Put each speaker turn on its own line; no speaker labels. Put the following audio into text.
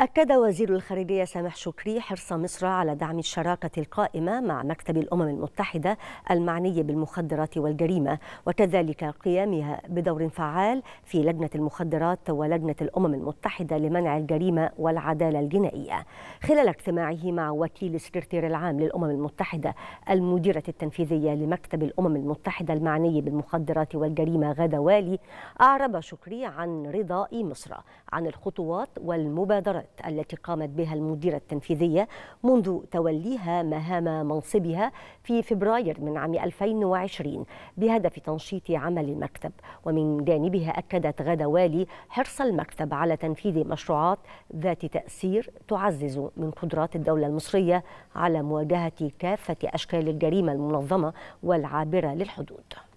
أكد وزير الخارجية سامح شكري حرص مصر على دعم الشراكة القائمة مع مكتب الأمم المتحدة المعني بالمخدرات والجريمة وكذلك قيامها بدور فعال في لجنة المخدرات ولجنة الأمم المتحدة لمنع الجريمة والعدالة الجنائية خلال اجتماعه مع وكيل السكرتير العام للأمم المتحدة المديرة التنفيذية لمكتب الأمم المتحدة المعني بالمخدرات والجريمة غدا والي أعرب شكري عن رضاء مصر عن الخطوات والمبادرات الإجراءات التي قامت بها المديرة التنفيذية منذ توليها مهام منصبها في فبراير من عام 2020 بهدف تنشيط عمل المكتب ومن جانبها أكدت غدا والي حرص المكتب على تنفيذ مشروعات ذات تأثير تعزز من قدرات الدولة المصرية على مواجهة كافة أشكال الجريمة المنظمة والعابرة للحدود